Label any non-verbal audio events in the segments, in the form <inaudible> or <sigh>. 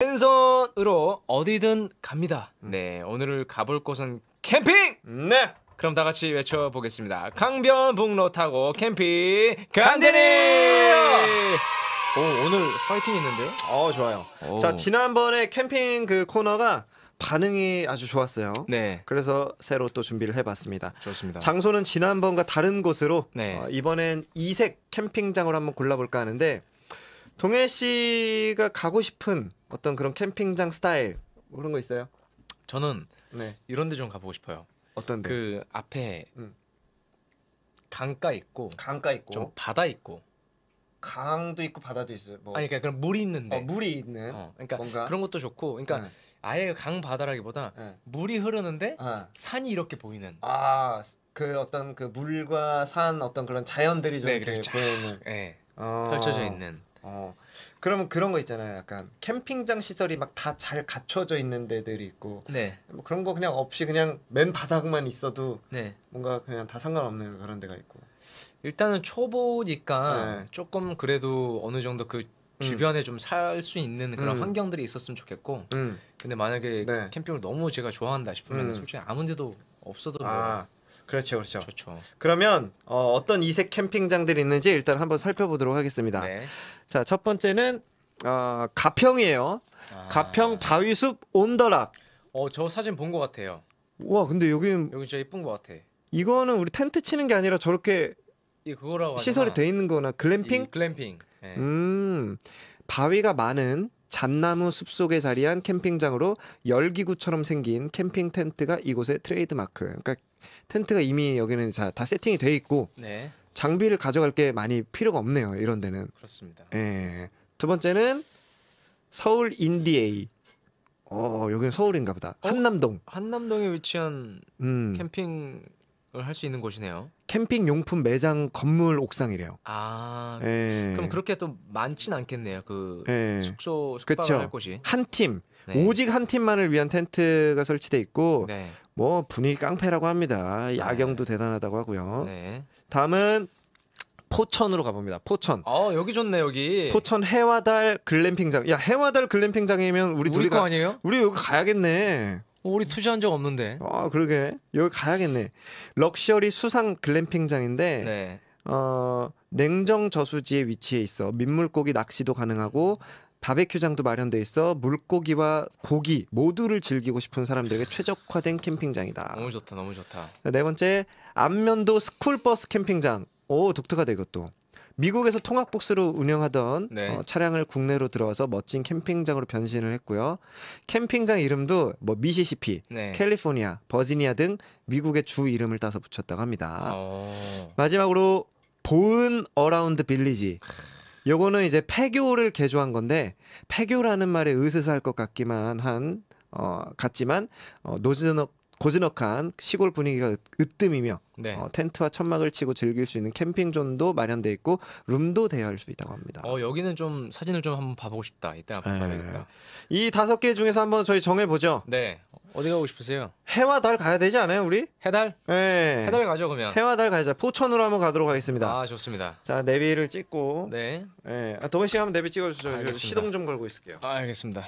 왼손으로 어디든 갑니다. 네, 오늘을 가볼 곳은 캠핑! 네. 그럼 다 같이 외쳐보겠습니다. 강변북로 타고 캠핑 간디니! 오, 오늘 파이팅 있는데요? 어, 좋아요. 오. 자, 지난번에 캠핑 그 코너가 반응이 아주 좋았어요. 네. 그래서 새로 또 준비를 해봤습니다. 좋습니다. 장소는 지난번과 다른 곳으로 네. 어, 이번엔 이색 캠핑장으로 한번 골라볼까 하는데 동해 씨가 가고 싶은 어떤 그런 캠핑장 스타일 그런 거 있어요? 저는 네. 이런 데좀 가보고 싶어요. 어떤데? 그 앞에 음. 강가 있고 강가 있고 좀 바다 있고 강도 있고 바다도 있어요. 뭐. 아니 그러니까 그런 물이 있는데 어, 물이 있는 어, 그러니까 뭔가? 그런 것도 좋고 그러니까 네. 아예 강 바다라기보다 네. 물이 흐르는데 아. 산이 이렇게 보이는 아그 어떤 그 물과 산 어떤 그런 자연들이 좀 네, 이렇게 그렇죠. 보이는 네. 어. 펼쳐져 있는 어그러면 그런 거 있잖아요. 약간 캠핑장 시설이 막 다 잘 갖춰져 있는 데들이 있고 네. 뭐 그런 거 그냥 없이 그냥 맨 바닥만 있어도 네. 뭔가 그냥 다 상관없는 그런 데가 있고 일단은 초보니까 네. 조금 그래도 어느 정도 그 음. 주변에 음. 좀살 수 있는 그런 음. 환경들이 있었으면 좋겠고 음. 근데 만약에 네. 캠핑을 너무 제가 좋아한다 싶으면 음. 솔직히 아무 데도 없어도 뭐 아. 뭐 그렇죠, 그렇죠. 좋죠. 그러면 어, 떤 이색 캠핑장들이 있는지 일단 한번 살펴보도록 하겠습니다. 네. 자, 첫 번째는 어, 가평이에요. 아. 가평 바위숲 온더락. 어, 저 사진 본 것 같아요. 와, 근데 여기는 여기 진짜 예쁜 것 같아. 이거는 우리 텐트 치는 게 아니라 저렇게 예, 그거라고 시설이 돼 있는 거나 글램핑? 글램핑. 네. 음, 바위가 많은 잣나무 숲속에 자리한 캠핑장으로 열기구처럼 생긴 캠핑 텐트가 이곳의 트레이드마크. 그러니까 텐트가 이미 여기는 자, 다 세팅이 돼 있고 네. 장비를 가져갈 게 많이 필요가 없네요. 이런 데는. 그렇습니다. 예. 두 번째는 서울 인디에이. 어, 여기는 서울인가 보다. 어? 한남동. 한남동에 위치한 음. 캠핑을 할 수 있는 곳이네요. 캠핑 용품 매장 건물 옥상이래요. 아, 예. 그럼 그렇게 또 많진 않겠네요. 그 예. 숙소 숙박을 그쵸. 할 곳이 한 팀. 네. 오직 한 팀만을 위한 텐트가 설치돼 있고 네. 뭐 분위기 깡패라고 합니다. 네. 야경도 네. 대단하다고 하고요. 네. 다음은 포천으로 가봅니다. 포천. 어 여기 좋네 여기. 포천 해와달 글램핑장. 야 해와달 글램핑장이면 우리, 우리 둘이 거 가, 아니에요? 우리 여기 가야겠네. 뭐 우리 투자한 적 없는데. 아 그러게 여기 가야겠네. 럭셔리 수상 글램핑장인데. 네. 어 냉정 저수지에 위치해 있어 민물고기 낚시도 가능하고 바베큐장도 마련돼 있어 물고기와 고기 모두를 즐기고 싶은 사람들에게 최적화된 캠핑장이다. 너무 좋다, 너무 좋다. 네 번째 안면도 스쿨버스 캠핑장. 오 독특하다 이것도. 미국에서 통학복스로 운영하던 네. 어, 차량을 국내로 들어와서 멋진 캠핑장으로 변신을 했고요. 캠핑장 이름도 뭐 미시시피, 네. 캘리포니아, 버지니아 등 미국의 주 이름을 따서 붙였다고 합니다. 오. 어. 마지막으로 보은 어라운드 빌리지. 요거는 이제 폐교를 개조한 건데 폐교라는 말에 으스스할 것 같기만 한 어, 같지만 어, 노즈넉 고즈넉한 시골 분위기가 으뜸이며 네. 어, 텐트와 천막을 치고 즐길 수 있는 캠핑 존도 마련돼 있고 룸도 대여할 수 있다고 합니다. 어 여기는 좀 사진을 좀 한번 봐보고 싶다. 이때 한번 네. 봐야겠다. 이 다섯 개 중에서 한번 저희 정해 보죠. 네. 어디 가고 싶으세요? 해와 달 가야 되지 않아요, 우리? 해달? 네. 해달 가죠, 그러면. 해와 달 가자. 포천으로 한번 가도록 하겠습니다. 아, 좋습니다. 자, 내비를 찍고. 네. 네. 아, 동현 씨 한번 내비 찍어 주죠. 시동 좀 걸고 있을게요. 아, 알겠습니다.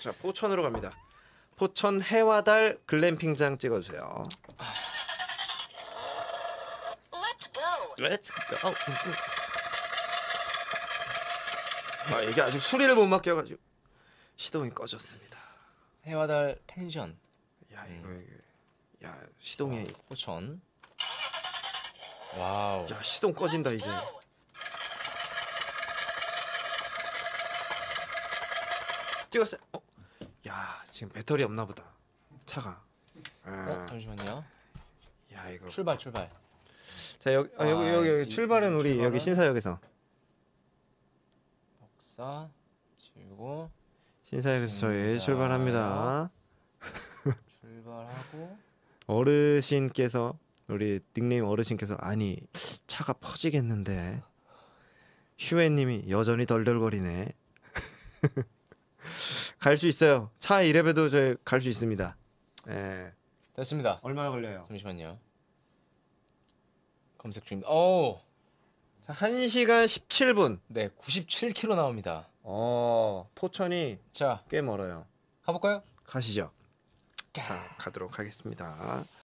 자, 포천으로 갑니다. 포천 해와달 글램핑장 찍어주세요. Let's go. 아 이게 아직 수리를 못 맡겨가지고 시동이 꺼졌습니다. 해와달 펜션. 야 이거 이거. 야 시동이 아, 포천. 와우. 야 시동 꺼진다 이제. 찍었어 어? 야 지금 배터리 없나 보다 차가 어, 예. 잠시만요. 야 이거 출발 출발. 자 여기 어, 아, 여기, 여기, 여기 출발은 우리 출발은? 신사역에서 역사 지우고 신사역에서 저희 신사. 음, 출발합니다 <laughs> 출발하고 어르신께서 우리 닉네임 어르신께서 아니 차가 퍼지겠는데 슈에님이 여전히 덜덜거리네 <laughs> 갈수 있어요. 차 1랩에도 저희 갈수 있습니다. 예. 됐습니다. 얼마나 걸려요? 잠시만요. 검색 중입니다. 오, 자, 1시간 17분. 네, 97km 나옵니다. 어, 포천이 자, 꽤 멀어요. 가볼까요? 가시죠. 네. 자, 가도록 하겠습니다.